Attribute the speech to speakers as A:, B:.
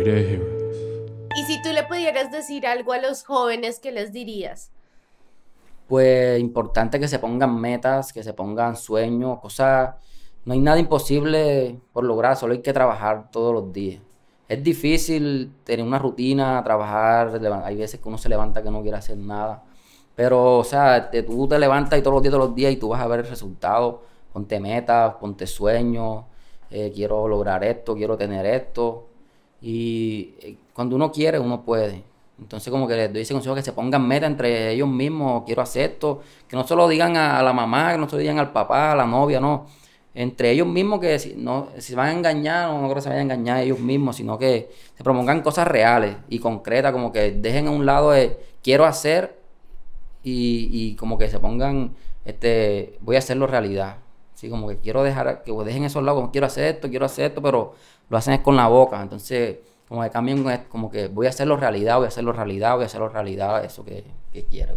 A: Y
B: si tú le pudieras decir algo a los jóvenes, ¿qué les dirías?
A: Pues importante que se pongan metas, que se pongan sueños, cosas... No hay nada imposible por lograr, solo hay que trabajar todos los días. Es difícil tener una rutina, trabajar, hay veces que uno se levanta que no quiere hacer nada. Pero, o sea, tú te levantas y todos los días, todos los días y tú vas a ver el resultado. Ponte metas, ponte sueños, eh, quiero lograr esto, quiero tener esto. Y eh, cuando uno quiere, uno puede. Entonces, como que les doy ese consejo que se pongan meta entre ellos mismos, quiero hacer esto, que no solo digan a, la mamá, que no se lo digan al papá, a la novia, no. Entre ellos mismos que si, no, si van a engañar, no, creo que se vayan a engañar ellos mismos, sino que se propongan cosas reales y concretas, como que dejen a un lado de quiero hacer y, y como que se pongan, este, voy a hacerlo realidad. Sí, como que quiero dejar, que dejen esos lados, como quiero hacer esto, quiero hacer esto, pero lo hacen es con la boca. Entonces, como que es como que voy a hacerlo realidad, voy a hacerlo realidad, voy a hacerlo realidad, eso que, que quiero.